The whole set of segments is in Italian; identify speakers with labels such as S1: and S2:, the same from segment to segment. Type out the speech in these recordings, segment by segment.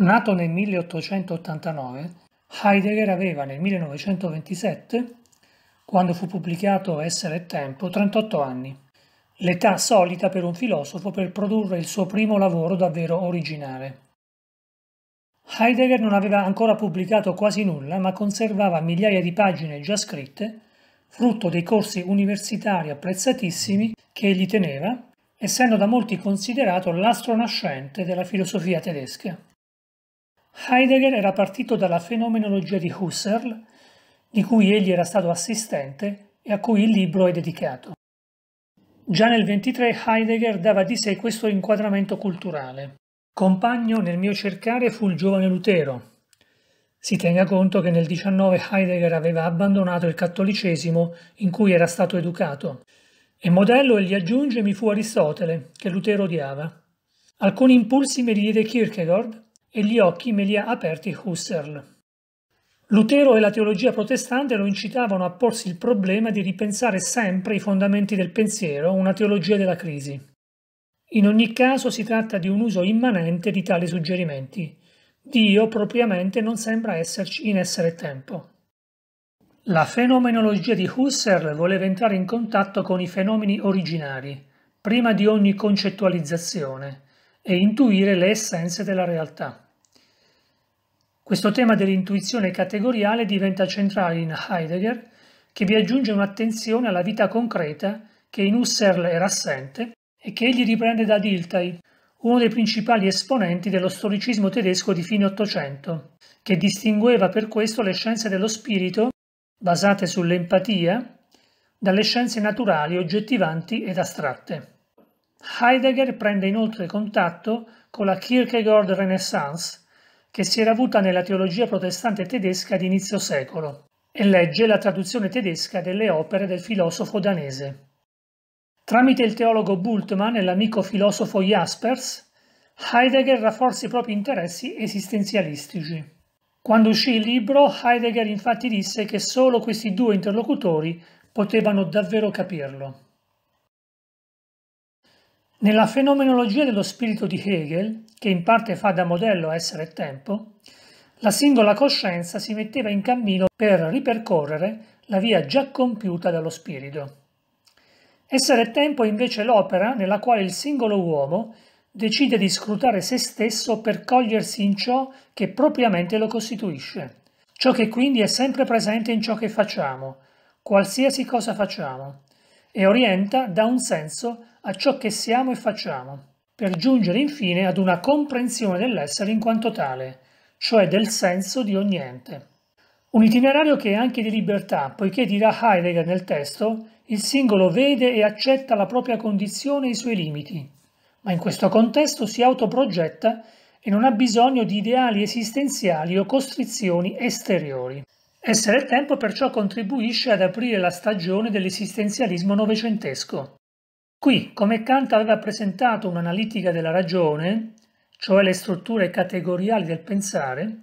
S1: Nato nel 1889, Heidegger aveva nel 1927, quando fu pubblicato Essere e Tempo, 38 anni, l'età solita per un filosofo per produrre il suo primo lavoro davvero originale. Heidegger non aveva ancora pubblicato quasi nulla, ma conservava migliaia di pagine già scritte, frutto dei corsi universitari apprezzatissimi che egli teneva, essendo da molti considerato l'astronascente della filosofia tedesca. Heidegger era partito dalla fenomenologia di Husserl, di cui egli era stato assistente e a cui il libro è dedicato. Già nel 23 Heidegger dava di sé questo inquadramento culturale. Compagno nel mio cercare fu il giovane Lutero. Si tenga conto che nel 19 Heidegger aveva abbandonato il cattolicesimo in cui era stato educato. E modello, egli aggiunge, mi fu Aristotele, che Lutero odiava. Alcuni impulsi mi diede Kierkegaard, e gli occhi me li ha aperti Husserl. Lutero e la teologia protestante lo incitavano a porsi il problema di ripensare sempre i fondamenti del pensiero, una teologia della crisi. In ogni caso si tratta di un uso immanente di tali suggerimenti. Dio propriamente non sembra esserci in essere tempo. La fenomenologia di Husserl voleva entrare in contatto con i fenomeni originari, prima di ogni concettualizzazione, e intuire le essenze della realtà. Questo tema dell'intuizione categoriale diventa centrale in Heidegger, che vi aggiunge un'attenzione alla vita concreta che in Husserl era assente e che egli riprende da Diltai, uno dei principali esponenti dello storicismo tedesco di fine Ottocento, che distingueva per questo le scienze dello spirito, basate sull'empatia, dalle scienze naturali, oggettivanti ed astratte. Heidegger prende inoltre contatto con la Kierkegaard Renaissance, che si era avuta nella teologia protestante tedesca di inizio secolo, e legge la traduzione tedesca delle opere del filosofo danese. Tramite il teologo Bultmann e l'amico filosofo Jaspers, Heidegger rafforza i propri interessi esistenzialistici. Quando uscì il libro, Heidegger infatti disse che solo questi due interlocutori potevano davvero capirlo. Nella fenomenologia dello spirito di Hegel, che in parte fa da modello a essere tempo, la singola coscienza si metteva in cammino per ripercorrere la via già compiuta dallo spirito. Essere tempo è invece l'opera nella quale il singolo uomo decide di scrutare se stesso per cogliersi in ciò che propriamente lo costituisce, ciò che quindi è sempre presente in ciò che facciamo, qualsiasi cosa facciamo, e orienta da un senso a ciò che siamo e facciamo, per giungere infine ad una comprensione dell'essere in quanto tale, cioè del senso di ogni ente. Un itinerario che è anche di libertà, poiché dirà Heidegger nel testo, il singolo vede e accetta la propria condizione e i suoi limiti, ma in questo contesto si autoprogetta e non ha bisogno di ideali esistenziali o costrizioni esteriori. Essere e tempo perciò contribuisce ad aprire la stagione dell'esistenzialismo novecentesco, Qui, come Kant aveva presentato un'analitica della ragione, cioè le strutture categoriali del pensare,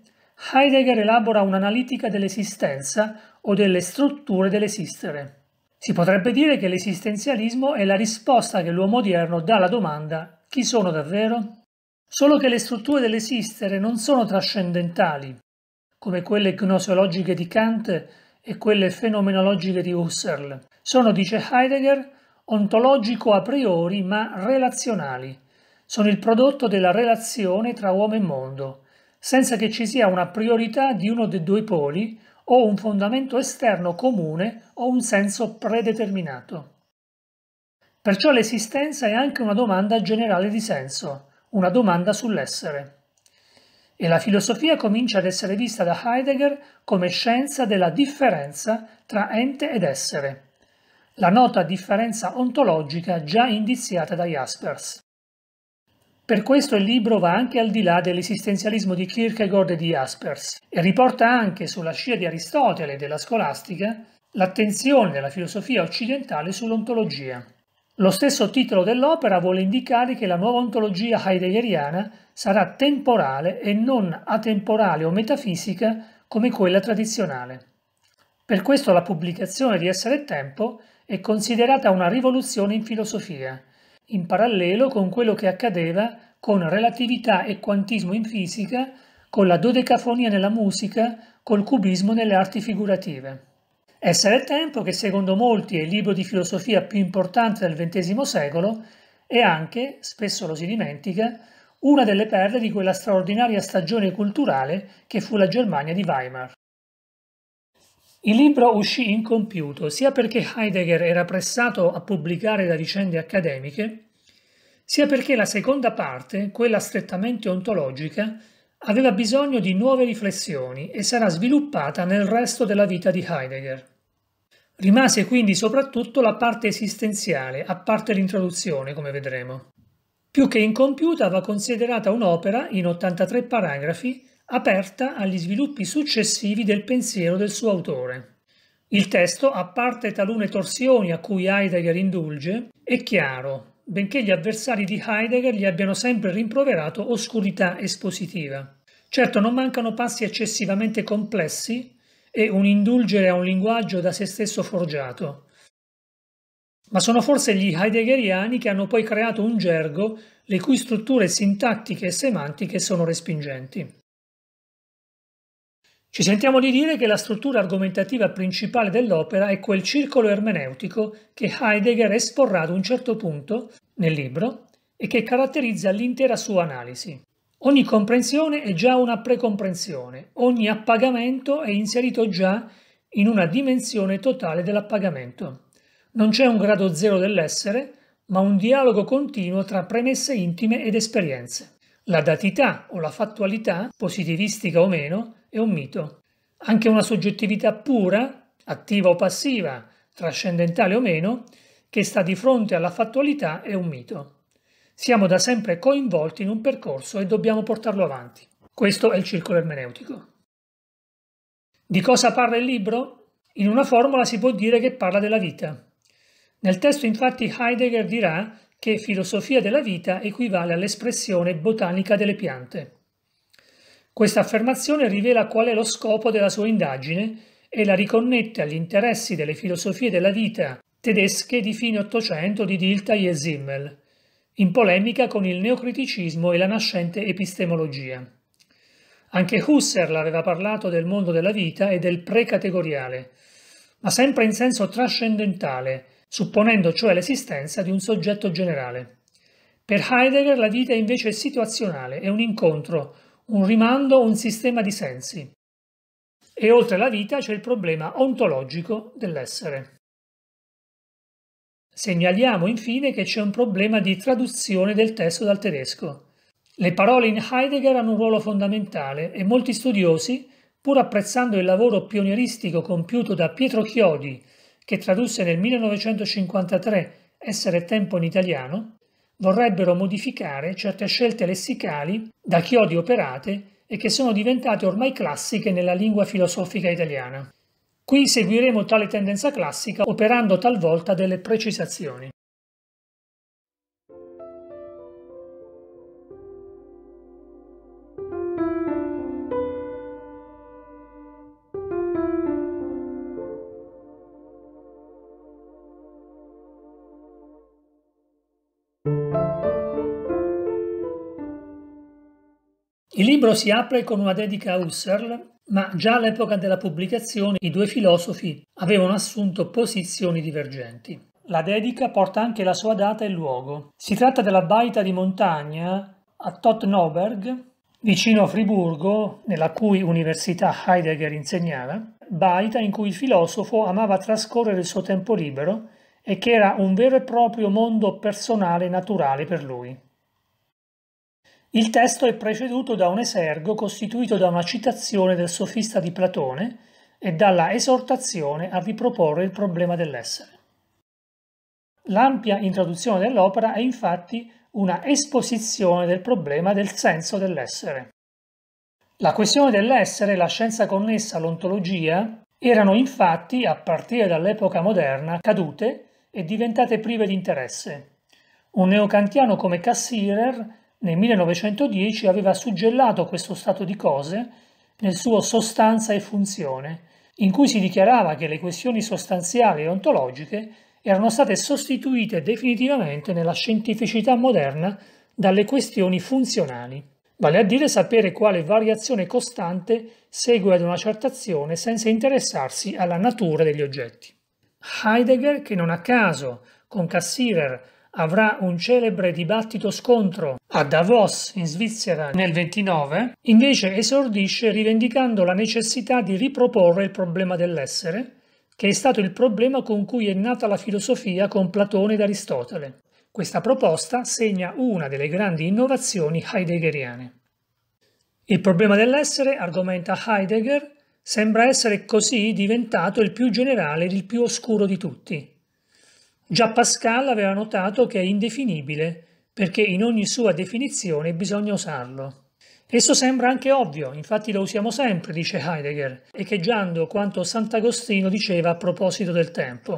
S1: Heidegger elabora un'analitica dell'esistenza o delle strutture dell'esistere. Si potrebbe dire che l'esistenzialismo è la risposta che l'uomo odierno dà alla domanda chi sono davvero? Solo che le strutture dell'esistere non sono trascendentali, come quelle gnoseologiche di Kant e quelle fenomenologiche di Husserl. Sono, dice Heidegger, ontologico a priori ma relazionali. Sono il prodotto della relazione tra uomo e mondo, senza che ci sia una priorità di uno dei due poli o un fondamento esterno comune o un senso predeterminato. Perciò l'esistenza è anche una domanda generale di senso, una domanda sull'essere. E la filosofia comincia ad essere vista da Heidegger come scienza della differenza tra ente ed essere la nota differenza ontologica già indiziata da Jaspers. Per questo il libro va anche al di là dell'esistenzialismo di Kierkegaard e di Jaspers e riporta anche sulla scia di Aristotele e della scolastica l'attenzione della filosofia occidentale sull'ontologia. Lo stesso titolo dell'opera vuole indicare che la nuova ontologia heideggeriana sarà temporale e non atemporale o metafisica come quella tradizionale. Per questo la pubblicazione di Essere e Tempo è considerata una rivoluzione in filosofia, in parallelo con quello che accadeva con relatività e quantismo in fisica, con la dodecafonia nella musica, col cubismo nelle arti figurative. Essere tempo che secondo molti è il libro di filosofia più importante del XX secolo è anche, spesso lo si dimentica, una delle perle di quella straordinaria stagione culturale che fu la Germania di Weimar. Il libro uscì incompiuto sia perché Heidegger era pressato a pubblicare da vicende accademiche, sia perché la seconda parte, quella strettamente ontologica, aveva bisogno di nuove riflessioni e sarà sviluppata nel resto della vita di Heidegger. Rimase quindi soprattutto la parte esistenziale, a parte l'introduzione, come vedremo. Più che incompiuta va considerata un'opera in 83 paragrafi aperta agli sviluppi successivi del pensiero del suo autore. Il testo, a parte talune torsioni a cui Heidegger indulge, è chiaro, benché gli avversari di Heidegger gli abbiano sempre rimproverato oscurità espositiva. Certo, non mancano passi eccessivamente complessi e un indulgere a un linguaggio da se stesso forgiato. Ma sono forse gli heideggeriani che hanno poi creato un gergo le cui strutture sintattiche e semantiche sono respingenti. Ci sentiamo di dire che la struttura argomentativa principale dell'opera è quel circolo ermeneutico che Heidegger esporrà ad un certo punto nel libro e che caratterizza l'intera sua analisi. Ogni comprensione è già una precomprensione, ogni appagamento è inserito già in una dimensione totale dell'appagamento. Non c'è un grado zero dell'essere, ma un dialogo continuo tra premesse intime ed esperienze. La datità o la fattualità, positivistica o meno, è un mito. Anche una soggettività pura, attiva o passiva, trascendentale o meno, che sta di fronte alla fattualità è un mito. Siamo da sempre coinvolti in un percorso e dobbiamo portarlo avanti. Questo è il circolo ermeneutico. Di cosa parla il libro? In una formula si può dire che parla della vita. Nel testo infatti Heidegger dirà che filosofia della vita equivale all'espressione botanica delle piante. Questa affermazione rivela qual è lo scopo della sua indagine e la riconnette agli interessi delle filosofie della vita tedesche di fine Ottocento di Dilthey e Simmel, in polemica con il neocriticismo e la nascente epistemologia. Anche Husserl aveva parlato del mondo della vita e del precategoriale, ma sempre in senso trascendentale, supponendo cioè l'esistenza di un soggetto generale. Per Heidegger la vita è invece situazionale, è un incontro un rimando, un sistema di sensi. E oltre alla vita c'è il problema ontologico dell'essere. Segnaliamo infine che c'è un problema di traduzione del testo dal tedesco. Le parole in Heidegger hanno un ruolo fondamentale e molti studiosi, pur apprezzando il lavoro pionieristico compiuto da Pietro Chiodi, che tradusse nel 1953 Essere tempo in italiano, vorrebbero modificare certe scelte lessicali da Chiodi operate e che sono diventate ormai classiche nella lingua filosofica italiana. Qui seguiremo tale tendenza classica operando talvolta delle precisazioni. libro si apre con una dedica a Husserl, ma già all'epoca della pubblicazione i due filosofi avevano assunto posizioni divergenti. La dedica porta anche la sua data e luogo. Si tratta della baita di montagna a Tottenberg, vicino a Friburgo, nella cui università Heidegger insegnava, baita in cui il filosofo amava trascorrere il suo tempo libero e che era un vero e proprio mondo personale naturale per lui. Il testo è preceduto da un esergo costituito da una citazione del sofista di Platone e dalla esortazione a riproporre il problema dell'essere. L'ampia introduzione dell'opera è infatti una esposizione del problema del senso dell'essere. La questione dell'essere e la scienza connessa all'ontologia erano infatti, a partire dall'epoca moderna, cadute e diventate prive di interesse. Un neocantiano come Cassirer nel 1910 aveva suggellato questo stato di cose nel suo Sostanza e funzione, in cui si dichiarava che le questioni sostanziali e ontologiche erano state sostituite definitivamente nella scientificità moderna dalle questioni funzionali, vale a dire sapere quale variazione costante segue ad una certa azione senza interessarsi alla natura degli oggetti. Heidegger, che non a caso con Cassirer avrà un celebre dibattito scontro a Davos, in Svizzera, nel 29, invece esordisce rivendicando la necessità di riproporre il problema dell'essere, che è stato il problema con cui è nata la filosofia con Platone ed Aristotele. Questa proposta segna una delle grandi innovazioni heideggeriane. Il problema dell'essere, argomenta Heidegger, sembra essere così diventato il più generale ed il più oscuro di tutti. Già Pascal aveva notato che è indefinibile perché in ogni sua definizione bisogna usarlo. Esso sembra anche ovvio, infatti lo usiamo sempre, dice Heidegger, echeggiando quanto Sant'Agostino diceva a proposito del tempo.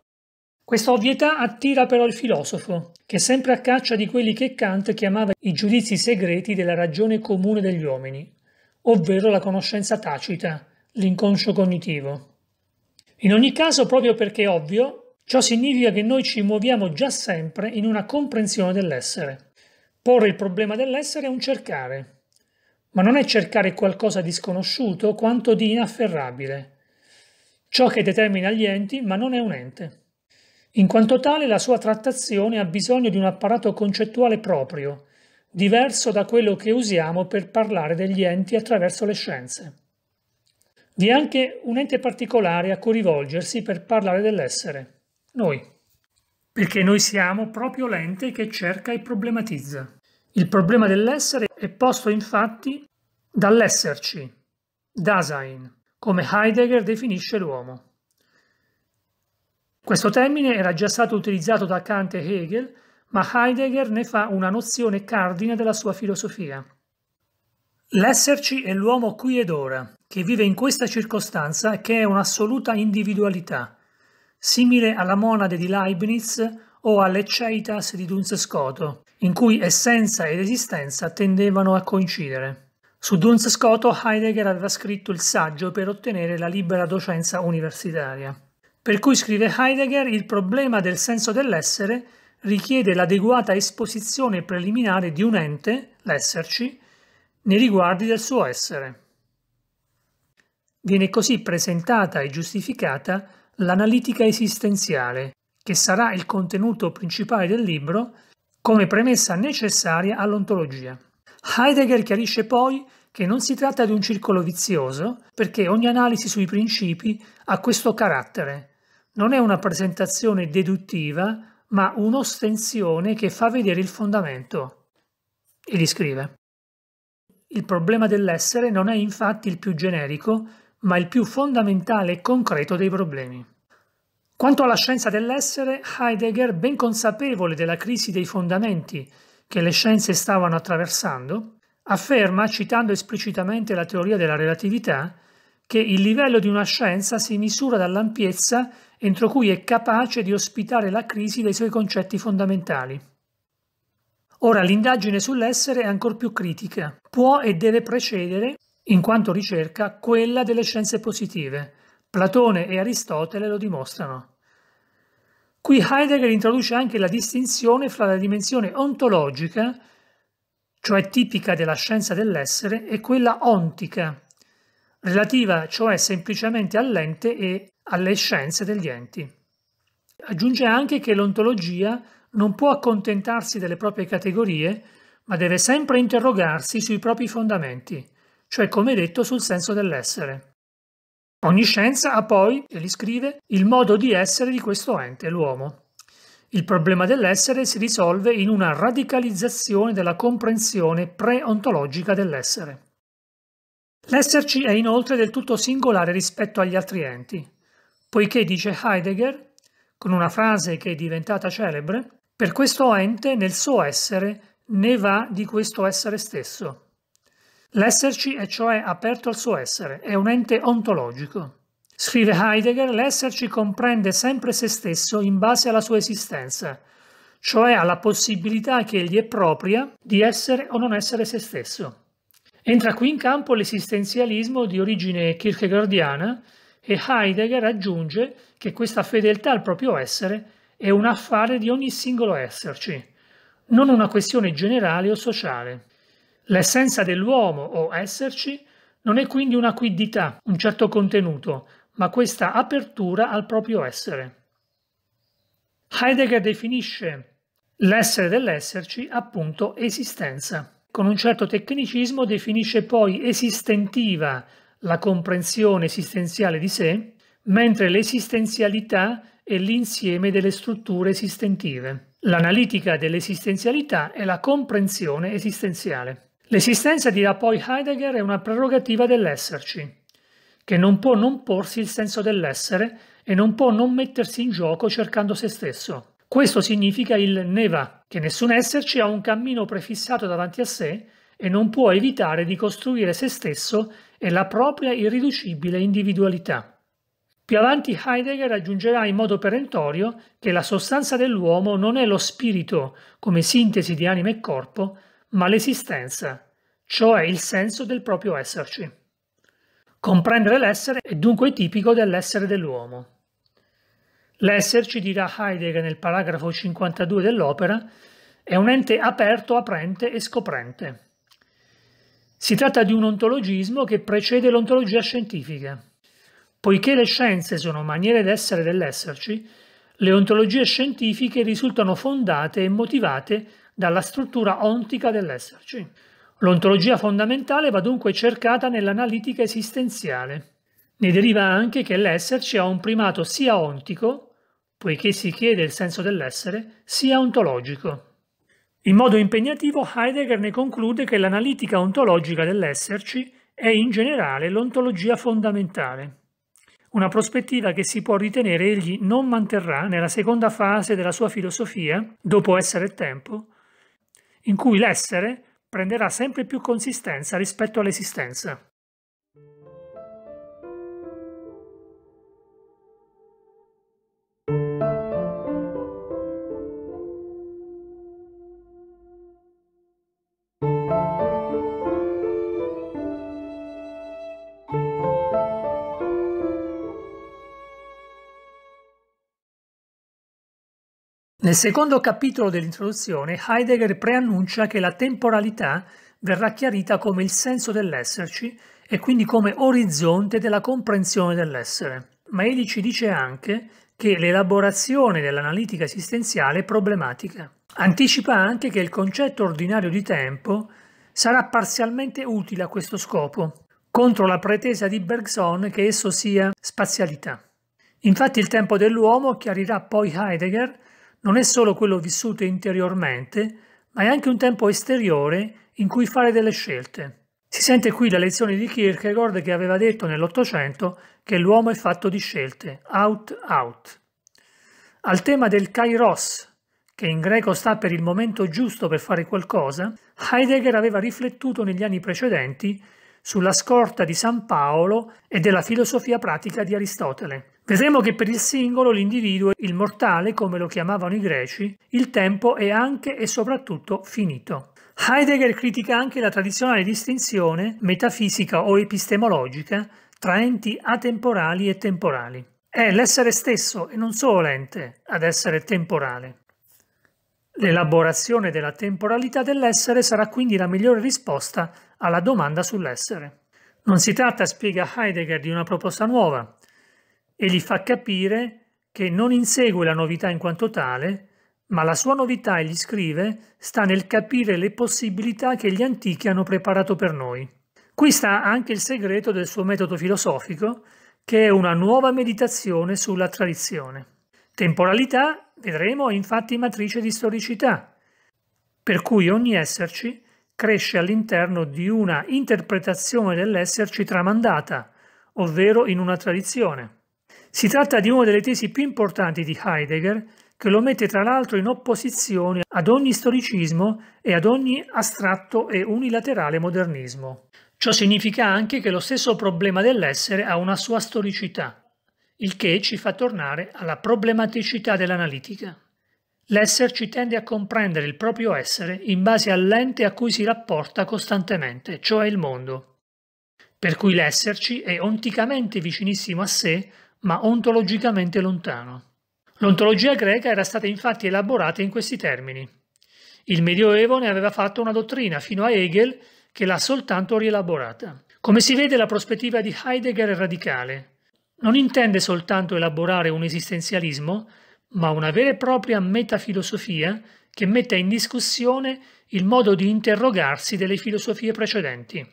S1: Questa ovvietà attira però il filosofo, che è sempre a caccia di quelli che Kant chiamava i giudizi segreti della ragione comune degli uomini, ovvero la conoscenza tacita, l'inconscio cognitivo. In ogni caso, proprio perché è ovvio, ciò significa che noi ci muoviamo già sempre in una comprensione dell'essere. Porre il problema dell'essere è un cercare, ma non è cercare qualcosa di sconosciuto quanto di inafferrabile, ciò che determina gli enti ma non è un ente. In quanto tale la sua trattazione ha bisogno di un apparato concettuale proprio, diverso da quello che usiamo per parlare degli enti attraverso le scienze. Vi è anche un ente particolare a cui rivolgersi per parlare dell'essere, noi perché noi siamo proprio l'ente che cerca e problematizza. Il problema dell'essere è posto infatti dall'esserci, Dasein, come Heidegger definisce l'uomo. Questo termine era già stato utilizzato da Kant e Hegel, ma Heidegger ne fa una nozione cardine della sua filosofia. L'esserci è l'uomo qui ed ora, che vive in questa circostanza che è un'assoluta individualità, simile alla monade di Leibniz o all'ecceitas di Duns-Scoto, in cui essenza ed esistenza tendevano a coincidere. Su Duns-Scoto Heidegger aveva scritto il saggio per ottenere la libera docenza universitaria. Per cui scrive Heidegger il problema del senso dell'essere richiede l'adeguata esposizione preliminare di un ente, l'esserci, nei riguardi del suo essere. Viene così presentata e giustificata l'analitica esistenziale, che sarà il contenuto principale del libro, come premessa necessaria all'ontologia. Heidegger chiarisce poi che non si tratta di un circolo vizioso, perché ogni analisi sui principi ha questo carattere. Non è una presentazione deduttiva, ma un'ostensione che fa vedere il fondamento. E li scrive. Il problema dell'essere non è infatti il più generico, ma il più fondamentale e concreto dei problemi. Quanto alla scienza dell'essere, Heidegger, ben consapevole della crisi dei fondamenti che le scienze stavano attraversando, afferma, citando esplicitamente la teoria della relatività, che il livello di una scienza si misura dall'ampiezza entro cui è capace di ospitare la crisi dei suoi concetti fondamentali. Ora l'indagine sull'essere è ancora più critica. Può e deve precedere in quanto ricerca quella delle scienze positive. Platone e Aristotele lo dimostrano. Qui Heidegger introduce anche la distinzione fra la dimensione ontologica, cioè tipica della scienza dell'essere, e quella ontica, relativa cioè semplicemente all'ente e alle scienze degli enti. Aggiunge anche che l'ontologia non può accontentarsi delle proprie categorie, ma deve sempre interrogarsi sui propri fondamenti, cioè come detto sul senso dell'essere. Ogni scienza ha poi, e li scrive, il modo di essere di questo ente, l'uomo. Il problema dell'essere si risolve in una radicalizzazione della comprensione preontologica dell'essere. L'esserci è inoltre del tutto singolare rispetto agli altri enti, poiché, dice Heidegger, con una frase che è diventata celebre, per questo ente nel suo essere ne va di questo essere stesso. L'esserci è cioè aperto al suo essere, è un ente ontologico. Scrive Heidegger, l'esserci comprende sempre se stesso in base alla sua esistenza, cioè alla possibilità che gli è propria di essere o non essere se stesso. Entra qui in campo l'esistenzialismo di origine kierkegaardiana e Heidegger aggiunge che questa fedeltà al proprio essere è un affare di ogni singolo esserci, non una questione generale o sociale. L'essenza dell'uomo o esserci non è quindi una quiddità, un certo contenuto, ma questa apertura al proprio essere. Heidegger definisce l'essere dell'esserci appunto esistenza. Con un certo tecnicismo definisce poi esistentiva la comprensione esistenziale di sé, mentre l'esistenzialità è l'insieme delle strutture esistentive. L'analitica dell'esistenzialità è la comprensione esistenziale. L'esistenza, dirà poi Heidegger, è una prerogativa dell'esserci, che non può non porsi il senso dell'essere e non può non mettersi in gioco cercando se stesso. Questo significa il neva, che nessun esserci ha un cammino prefissato davanti a sé e non può evitare di costruire se stesso e la propria irriducibile individualità. Più avanti Heidegger aggiungerà in modo perentorio che la sostanza dell'uomo non è lo spirito come sintesi di anima e corpo, ma l'esistenza, cioè il senso del proprio esserci. Comprendere l'essere è dunque tipico dell'essere dell'uomo. L'esserci, dirà Heidegger nel paragrafo 52 dell'opera, è un ente aperto, aprente e scoprente. Si tratta di un ontologismo che precede l'ontologia scientifica. Poiché le scienze sono maniere d'essere dell'esserci, le ontologie scientifiche risultano fondate e motivate dalla struttura ontica dell'esserci. L'ontologia fondamentale va dunque cercata nell'analitica esistenziale. Ne deriva anche che l'esserci ha un primato sia ontico, poiché si chiede il senso dell'essere, sia ontologico. In modo impegnativo Heidegger ne conclude che l'analitica ontologica dell'esserci è in generale l'ontologia fondamentale, una prospettiva che si può ritenere egli non manterrà nella seconda fase della sua filosofia, dopo essere tempo, in cui l'essere prenderà sempre più consistenza rispetto all'esistenza. Nel secondo capitolo dell'introduzione Heidegger preannuncia che la temporalità verrà chiarita come il senso dell'esserci e quindi come orizzonte della comprensione dell'essere. Ma egli ci dice anche che l'elaborazione dell'analitica esistenziale è problematica. Anticipa anche che il concetto ordinario di tempo sarà parzialmente utile a questo scopo, contro la pretesa di Bergson che esso sia spazialità. Infatti il tempo dell'uomo, chiarirà poi Heidegger, non è solo quello vissuto interiormente, ma è anche un tempo esteriore in cui fare delle scelte. Si sente qui la lezione di Kierkegaard che aveva detto nell'Ottocento che l'uomo è fatto di scelte, out out. Al tema del kairos, che in greco sta per il momento giusto per fare qualcosa, Heidegger aveva riflettuto negli anni precedenti sulla scorta di San Paolo e della filosofia pratica di Aristotele. Vedremo che per il singolo, l'individuo, il mortale, come lo chiamavano i greci, il tempo è anche e soprattutto finito. Heidegger critica anche la tradizionale distinzione metafisica o epistemologica tra enti atemporali e temporali. È l'essere stesso e non solo l'ente ad essere temporale. L'elaborazione della temporalità dell'essere sarà quindi la migliore risposta alla domanda sull'essere. Non si tratta, spiega Heidegger, di una proposta nuova, e gli fa capire che non insegue la novità in quanto tale, ma la sua novità, egli scrive, sta nel capire le possibilità che gli antichi hanno preparato per noi. Qui sta anche il segreto del suo metodo filosofico, che è una nuova meditazione sulla tradizione. Temporalità, vedremo, è infatti matrice di storicità, per cui ogni esserci cresce all'interno di una interpretazione dell'esserci tramandata, ovvero in una tradizione. Si tratta di una delle tesi più importanti di Heidegger, che lo mette tra l'altro in opposizione ad ogni storicismo e ad ogni astratto e unilaterale modernismo. Ciò significa anche che lo stesso problema dell'essere ha una sua storicità, il che ci fa tornare alla problematicità dell'analitica. L'esserci tende a comprendere il proprio essere in base all'ente a cui si rapporta costantemente, cioè il mondo. Per cui l'esserci è onticamente vicinissimo a sé ma ontologicamente lontano. L'ontologia greca era stata infatti elaborata in questi termini. Il Medioevo ne aveva fatto una dottrina fino a Hegel che l'ha soltanto rielaborata. Come si vede la prospettiva di Heidegger è radicale. Non intende soltanto elaborare un esistenzialismo, ma una vera e propria metafilosofia che metta in discussione il modo di interrogarsi delle filosofie precedenti.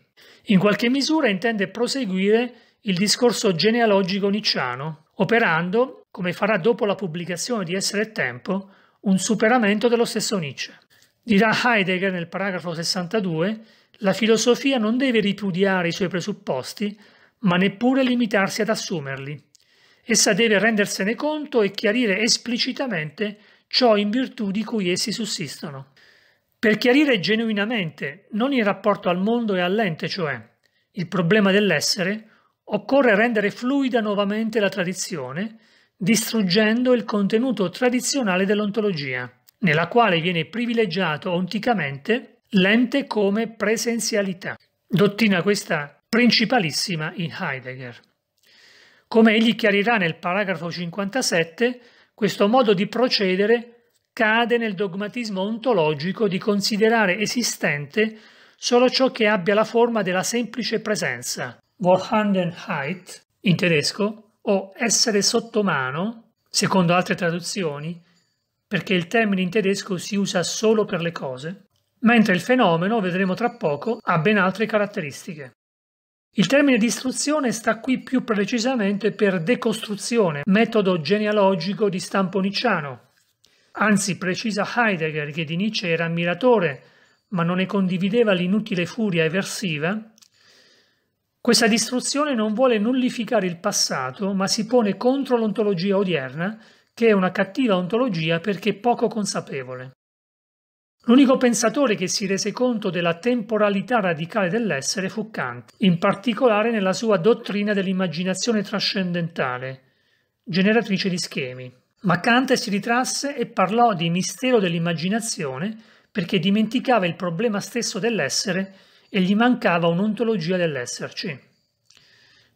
S1: In qualche misura intende proseguire il discorso genealogico nicciano, operando, come farà dopo la pubblicazione di Essere e Tempo, un superamento dello stesso Nietzsche. Dirà Heidegger nel paragrafo 62, la filosofia non deve ripudiare i suoi presupposti, ma neppure limitarsi ad assumerli. Essa deve rendersene conto e chiarire esplicitamente ciò in virtù di cui essi sussistono. Per chiarire genuinamente, non in rapporto al mondo e all'ente, cioè, il problema dell'essere, Occorre rendere fluida nuovamente la tradizione, distruggendo il contenuto tradizionale dell'ontologia, nella quale viene privilegiato onticamente l'ente come presenzialità, dottrina questa principalissima in Heidegger. Come egli chiarirà nel paragrafo 57, questo modo di procedere cade nel dogmatismo ontologico di considerare esistente solo ciò che abbia la forma della semplice presenza, Vorhandenheit in tedesco o essere sotto mano, secondo altre traduzioni, perché il termine in tedesco si usa solo per le cose, mentre il fenomeno, vedremo tra poco, ha ben altre caratteristiche. Il termine distruzione sta qui più precisamente per decostruzione, metodo genealogico di stampo nicciano. Anzi, precisa Heidegger che di Nietzsche era ammiratore, ma non ne condivideva l'inutile furia eversiva, questa distruzione non vuole nullificare il passato, ma si pone contro l'ontologia odierna, che è una cattiva ontologia perché poco consapevole. L'unico pensatore che si rese conto della temporalità radicale dell'essere fu Kant, in particolare nella sua dottrina dell'immaginazione trascendentale, generatrice di schemi. Ma Kant si ritrasse e parlò di mistero dell'immaginazione perché dimenticava il problema stesso dell'essere e gli mancava un'ontologia dell'esserci.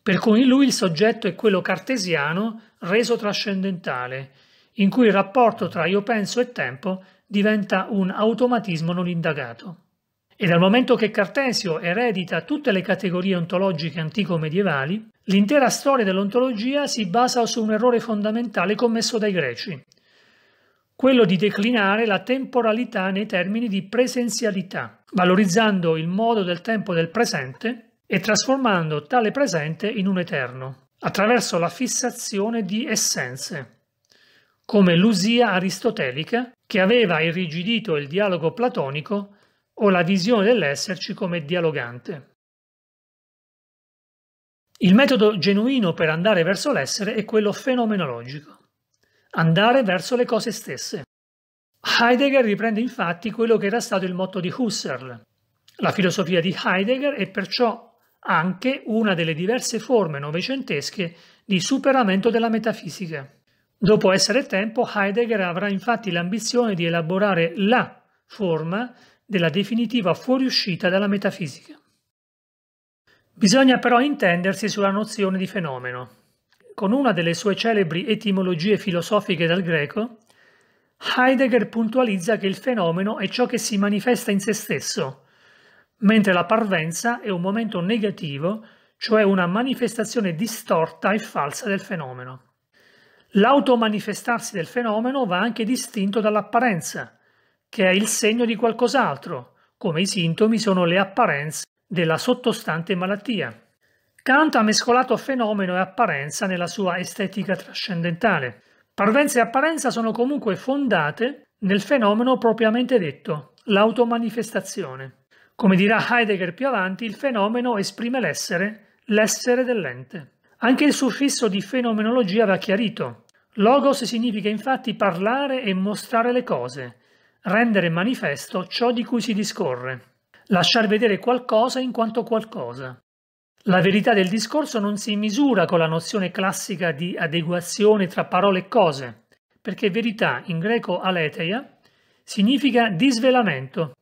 S1: Per cui in lui il soggetto è quello cartesiano reso trascendentale, in cui il rapporto tra io penso e tempo diventa un automatismo non indagato. E dal momento che Cartesio eredita tutte le categorie ontologiche antico-medievali, l'intera storia dell'ontologia si basa su un errore fondamentale commesso dai greci, quello di declinare la temporalità nei termini di presenzialità, valorizzando il modo del tempo del presente e trasformando tale presente in un eterno, attraverso la fissazione di essenze, come l'usia aristotelica che aveva irrigidito il dialogo platonico o la visione dell'esserci come dialogante. Il metodo genuino per andare verso l'essere è quello fenomenologico andare verso le cose stesse. Heidegger riprende infatti quello che era stato il motto di Husserl. La filosofia di Heidegger è perciò anche una delle diverse forme novecentesche di superamento della metafisica. Dopo essere tempo, Heidegger avrà infatti l'ambizione di elaborare la forma della definitiva fuoriuscita dalla metafisica. Bisogna però intendersi sulla nozione di fenomeno con una delle sue celebri etimologie filosofiche dal greco, Heidegger puntualizza che il fenomeno è ciò che si manifesta in se stesso, mentre la parvenza è un momento negativo, cioè una manifestazione distorta e falsa del fenomeno. L'automanifestarsi del fenomeno va anche distinto dall'apparenza, che è il segno di qualcos'altro, come i sintomi sono le apparenze della sottostante malattia. Kant ha mescolato fenomeno e apparenza nella sua estetica trascendentale. Parvenza e apparenza sono comunque fondate nel fenomeno propriamente detto, l'automanifestazione. Come dirà Heidegger più avanti, il fenomeno esprime l'essere, l'essere dell'ente. Anche il suffisso di fenomenologia va chiarito. Logos significa infatti parlare e mostrare le cose, rendere manifesto ciò di cui si discorre, lasciar vedere qualcosa in quanto qualcosa. La verità del discorso non si misura con la nozione classica di adeguazione tra parole e cose, perché verità in greco aletheia significa disvelamento,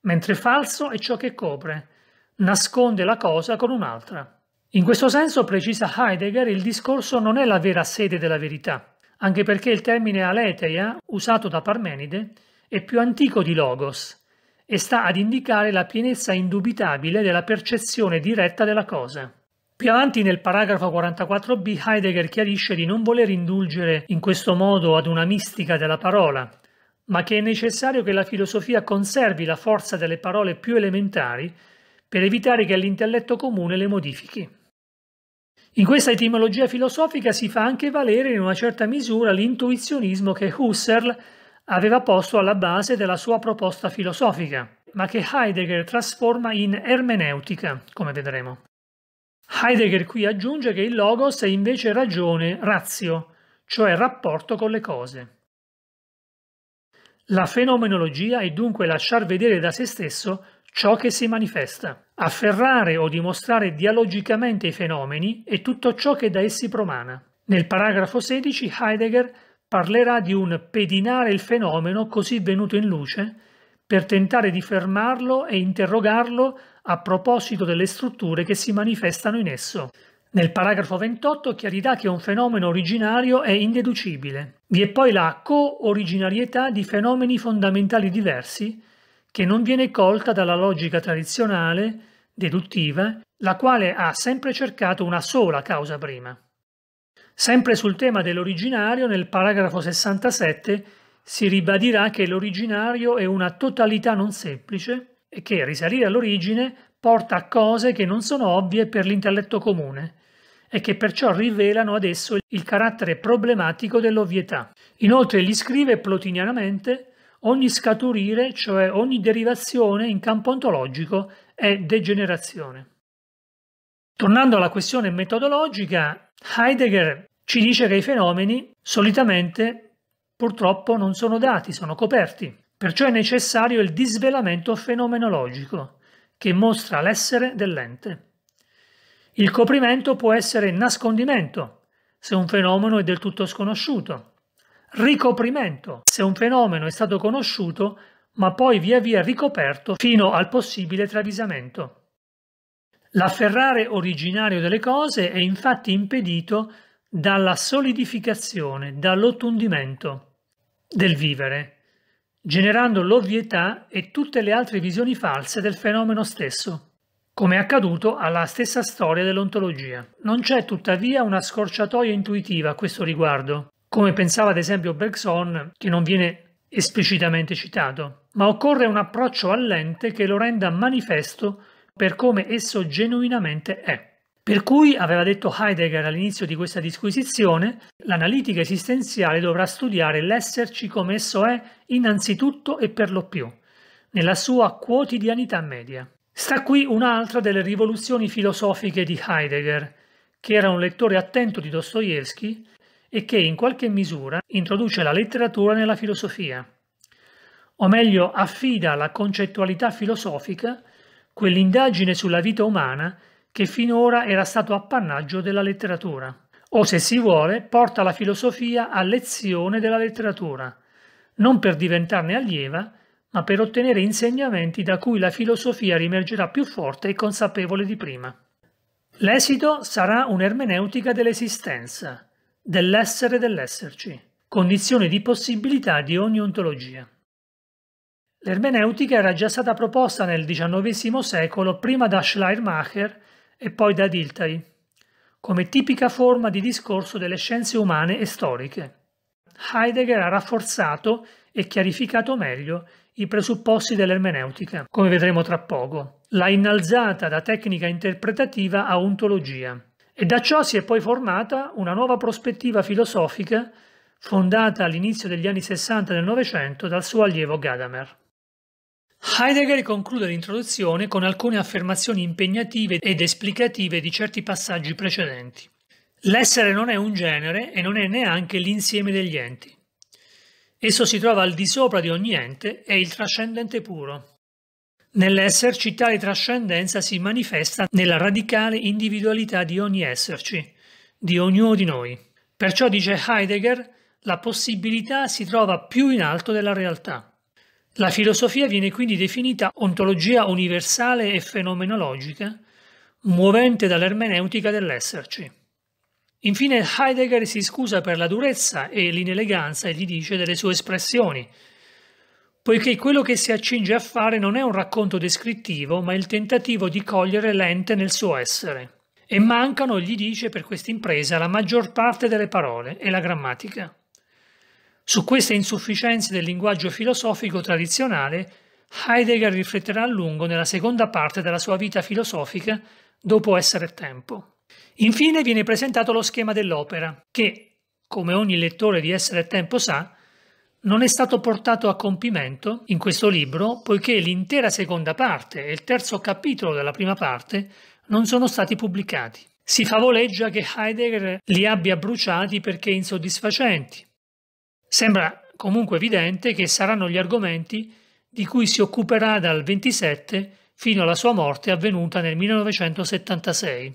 S1: mentre falso è ciò che copre, nasconde la cosa con un'altra. In questo senso, precisa Heidegger, il discorso non è la vera sede della verità, anche perché il termine aletheia, usato da Parmenide, è più antico di logos e sta ad indicare la pienezza indubitabile della percezione diretta della cosa. Più avanti nel paragrafo 44b Heidegger chiarisce di non voler indulgere in questo modo ad una mistica della parola, ma che è necessario che la filosofia conservi la forza delle parole più elementari per evitare che l'intelletto comune le modifichi. In questa etimologia filosofica si fa anche valere in una certa misura l'intuizionismo che Husserl aveva posto alla base della sua proposta filosofica, ma che Heidegger trasforma in ermeneutica, come vedremo. Heidegger qui aggiunge che il logos è invece ragione, razio, cioè rapporto con le cose. La fenomenologia è dunque lasciar vedere da se stesso ciò che si manifesta, afferrare o dimostrare dialogicamente i fenomeni e tutto ciò che da essi promana. Nel paragrafo 16 Heidegger parlerà di un pedinare il fenomeno così venuto in luce per tentare di fermarlo e interrogarlo a proposito delle strutture che si manifestano in esso. Nel paragrafo 28 chiarirà che un fenomeno originario è indeducibile. Vi è poi la co-originarietà di fenomeni fondamentali diversi che non viene colta dalla logica tradizionale, deduttiva, la quale ha sempre cercato una sola causa prima. Sempre sul tema dell'originario, nel paragrafo 67 si ribadirà che l'originario è una totalità non semplice e che risalire all'origine porta a cose che non sono ovvie per l'intelletto comune e che perciò rivelano ad esso il carattere problematico dell'ovvietà. Inoltre gli scrive plotinianamente ogni scaturire, cioè ogni derivazione in campo ontologico, è degenerazione. Tornando alla questione metodologica, Heidegger ci dice che i fenomeni solitamente purtroppo non sono dati, sono coperti. Perciò è necessario il disvelamento fenomenologico che mostra l'essere dell'ente. Il coprimento può essere nascondimento, se un fenomeno è del tutto sconosciuto, ricoprimento, se un fenomeno è stato conosciuto ma poi via via ricoperto fino al possibile travisamento. L'afferrare originario delle cose è infatti impedito dalla solidificazione, dall'ottundimento del vivere, generando l'ovvietà e tutte le altre visioni false del fenomeno stesso, come è accaduto alla stessa storia dell'ontologia. Non c'è tuttavia una scorciatoia intuitiva a questo riguardo, come pensava ad esempio Bergson, che non viene esplicitamente citato, ma occorre un approccio all'ente che lo renda manifesto per come esso genuinamente è. Per cui, aveva detto Heidegger all'inizio di questa disquisizione, l'analitica esistenziale dovrà studiare l'esserci come esso è innanzitutto e per lo più, nella sua quotidianità media. Sta qui un'altra delle rivoluzioni filosofiche di Heidegger, che era un lettore attento di Dostoevsky e che in qualche misura introduce la letteratura nella filosofia, o meglio affida alla concettualità filosofica quell'indagine sulla vita umana che finora era stato appannaggio della letteratura. O se si vuole, porta la filosofia a lezione della letteratura, non per diventarne allieva, ma per ottenere insegnamenti da cui la filosofia rimergerà più forte e consapevole di prima. L'esito sarà un'ermeneutica dell'esistenza, dell'essere e dell'esserci, condizione di possibilità di ogni ontologia. L'ermeneutica era già stata proposta nel XIX secolo prima da Schleiermacher e poi da Diltari, come tipica forma di discorso delle scienze umane e storiche. Heidegger ha rafforzato e chiarificato meglio i presupposti dell'ermeneutica, come vedremo tra poco. L'ha innalzata da tecnica interpretativa a ontologia e da ciò si è poi formata una nuova prospettiva filosofica fondata all'inizio degli anni 60 del Novecento dal suo allievo Gadamer. Heidegger conclude l'introduzione con alcune affermazioni impegnative ed esplicative di certi passaggi precedenti. L'essere non è un genere e non è neanche l'insieme degli enti. Esso si trova al di sopra di ogni ente, è il trascendente puro. Nell'esserci tale trascendenza si manifesta nella radicale individualità di ogni esserci, di ognuno di noi. Perciò dice Heidegger, la possibilità si trova più in alto della realtà. La filosofia viene quindi definita ontologia universale e fenomenologica, muovente dall'ermeneutica dell'esserci. Infine Heidegger si scusa per la durezza e l'ineleganza, gli dice, delle sue espressioni, poiché quello che si accinge a fare non è un racconto descrittivo, ma il tentativo di cogliere l'ente nel suo essere. E mancano, gli dice, per questa impresa la maggior parte delle parole e la grammatica. Su queste insufficienze del linguaggio filosofico tradizionale, Heidegger rifletterà a lungo nella seconda parte della sua vita filosofica dopo essere tempo. Infine viene presentato lo schema dell'opera, che, come ogni lettore di essere tempo sa, non è stato portato a compimento in questo libro poiché l'intera seconda parte e il terzo capitolo della prima parte non sono stati pubblicati. Si favoleggia che Heidegger li abbia bruciati perché insoddisfacenti, Sembra comunque evidente che saranno gli argomenti di cui si occuperà dal 27 fino alla sua morte avvenuta nel 1976.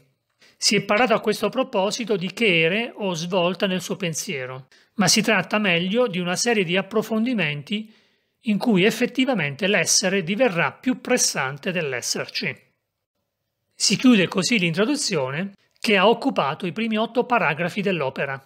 S1: Si è parlato a questo proposito di chere o svolta nel suo pensiero, ma si tratta meglio di una serie di approfondimenti in cui effettivamente l'essere diverrà più pressante dell'esserci. Si chiude così l'introduzione che ha occupato i primi otto paragrafi dell'opera.